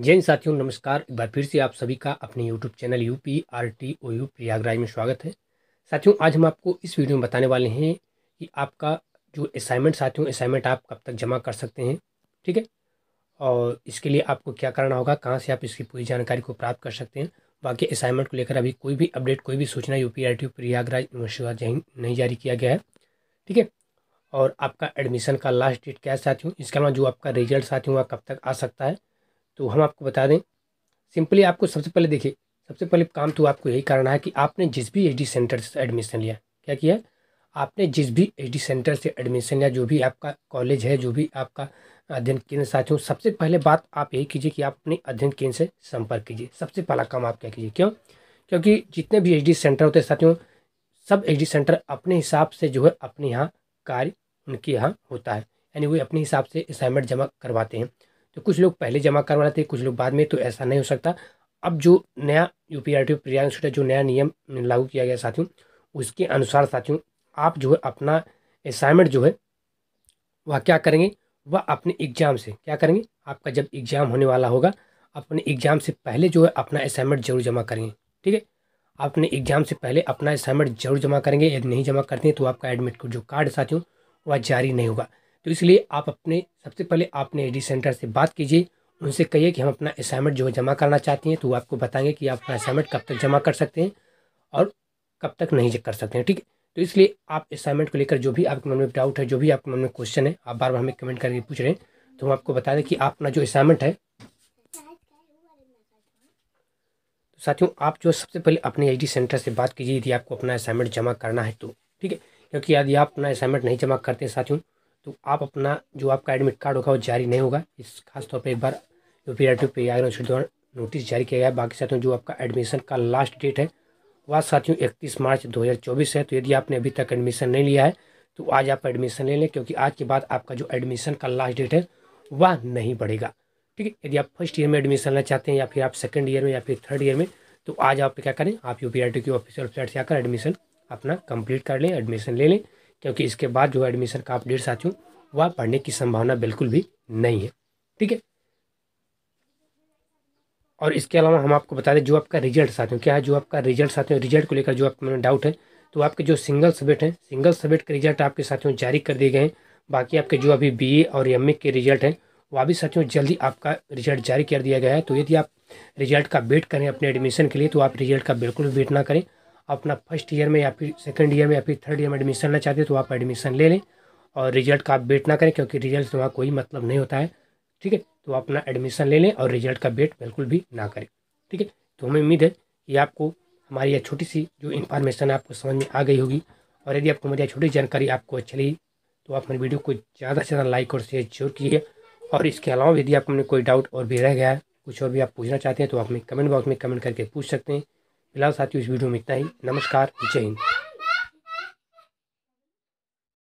जैन साथियों नमस्कार एक बार फिर से आप सभी का अपने YouTube channel U P R T O U Prayagraj में स्वागत है साथियों आज हम आपको इस वीडियो में बताने वाले हैं कि आपका जो असाइनमेंट साथियों असाइनमेंट आप कब तक जमा कर सकते हैं ठीक है और इसके लिए आपको क्या करना होगा कहाँ से आप इसकी पूरी जानकारी को प्राप्त कर सकते हैं बाकी असाइनमेंट को लेकर अभी कोई भी अपडेट कोई भी सूचना U P R T Prayagraj university नहीं जारी किया गया है ठीक है और आपका एडमिशन का लास्ट डेट क्या है साथियों इसके अलावा जो आपका रिजल्ट साथियों वह कब तक आ सकता है तो हम आपको बता दें सिंपली आपको सबसे पहले देखिए सबसे पहले काम तो आपको यही करना है कि आपने जिस भी एच सेंटर से एडमिशन लिया क्या किया आपने जिस भी एच सेंटर से एडमिशन लिया जो भी आपका कॉलेज है जो भी आपका अध्ययन केंद्र साथियों सबसे पहले बात आप यही कीजिए कि आप अपने अध्ययन केंद्र से संपर्क कीजिए सबसे पहला काम आप क्या कीजिए क्यों क्योंकि जितने भी एच सेंटर होते हैं साथियों सब एच सेंटर अपने हिसाब से जो है अपने यहाँ कार्य उनके यहाँ होता है यानी वे अपने हिसाब से असाइनमेंट जमा करवाते हैं तो कुछ लोग पहले जमा करवा रहे थे कुछ लोग बाद में तो ऐसा नहीं हो सकता अब जो नया यू पी आर टी जो नया नियम लागू किया गया साथियों उसके अनुसार साथियों आप जो है अपना असाइनमेंट जो है वह क्या करेंगे वह अपने एग्ज़ाम से क्या करेंगे आपका जब एग्ज़ाम होने वाला होगा अपने एग्ज़ाम से पहले जो है अपना असाइनमेंट जरूर जमा करेंगे ठीक है अपने एग्ज़ाम से पहले अपना असाइनमेंट जरूर जमा करेंगे यदि नहीं जमा करते हैं तो आपका एडमिट जो कार्ड साथियों वह जारी नहीं होगा तो इसलिए आप अपने सबसे पहले आप अपने एडी सेंटर से बात कीजिए उनसे कहिए कि हम अपना असाइनमेंट जो है जमा करना चाहते हैं तो वो आपको बताएंगे कि आप अपना असाइनमेंट कब तक जमा कर सकते हैं और कब तक नहीं कर सकते हैं ठीक है तो इसलिए आप असाइनमेंट को लेकर जो भी आपके मन में डाउट है जो भी आपके मन में क्वेश्चन है आप बार बार हमें कमेंट करके पूछ रहे हैं तो हम आपको बता दें कि आप अपना जो असाइनमेंट है तो साथियों आप जो सबसे पहले अपने आई सेंटर से बात कीजिए यदि आपको अपना असाइनमेंट जमा करना है तो ठीक है क्योंकि यदि आप अपना असाइनमेंट नहीं जमा करते साथियों तो आप अपना जो आपका एडमिट कार्ड होगा वो जारी नहीं होगा इस खासतौर पर एक बार U P R T P R द्वारा नोटिस जारी किया गया बाकी साथियों जो आपका एडमिशन का लास्ट डेट है वह साथियों इकतीस मार्च दो है तो यदि आपने अभी तक एडमिशन नहीं लिया है तो आज आप एडमिशन ले लें क्योंकि आज के बाद आपका जो एडमिशन का लास्ट डेट है वह नहीं बढ़ेगा ठीक है यदि आप फर्स्ट ईयर में एडमिशन लेना चाहते हैं या फिर आप सेकेंड ईयर में या फिर थर्ड ईयर में तो आज आप क्या करें आप यू पी की ऑफिशियल वेबसाइट से आकर एडमिशन अपना कंप्लीट कर लें एडमिशन ले लें क्योंकि इसके बाद जो एडमिशन का अपडेट साथियों वह पढ़ने की संभावना बिल्कुल भी नहीं है ठीक है और इसके अलावा हम आपको बता दें जो आपका रिजल्ट साथियों क्या है जो आपका रिजल्ट साथियों रिजल्ट को लेकर जो आपके मन डाउट है तो आपके जो सिंगल सब्जेक्ट हैं सिंगल सब्जेक्ट के रिजल्ट आपके साथियों जारी कर दिए गए हैं बाकी आपके जो अभी बी और एम के रिजल्ट हैं वह भी साथियों जल्दी आपका रिजल्ट जारी कर दिया गया है तो यदि आप रिजल्ट का वेट करें अपने एडमिशन के लिए तो आप रिजल्ट का बिल्कुल वेट ना करें अपना फर्स्ट ईयर में या फिर सेकेंड ईयर में या फिर थर्ड ईयर में एडमिशन लेना चाहते हो तो आप एडमिशन ले लें और रिजल्ट का आप वेट ना करें क्योंकि रिजल्ट से वहाँ कोई मतलब नहीं होता है ठीक है तो अपना एडमिशन ले लें और रिजल्ट का वेट बिल्कुल भी ना करें ठीक है तो हमें उम्मीद है कि आपको हमारी यह छोटी सी जो इन्फॉर्मेशन आपको समझ में आ गई होगी और यदि आपको मेरी छोटी जानकारी आपको अच्छी लगी तो आप मेरी वीडियो को ज़्यादा से ज़्यादा लाइक और शेयर जरूर कीजिए और इसके अलावा यदि आपको कोई डाउट और भी रह गया है कुछ और भी आप पूछना चाहते हैं तो आप हमें कमेंट बॉक्स में कमेंट करके पूछ सकते हैं फिलहाल साथियों इस वीडियो में इतना ही नमस्कार जय हिंद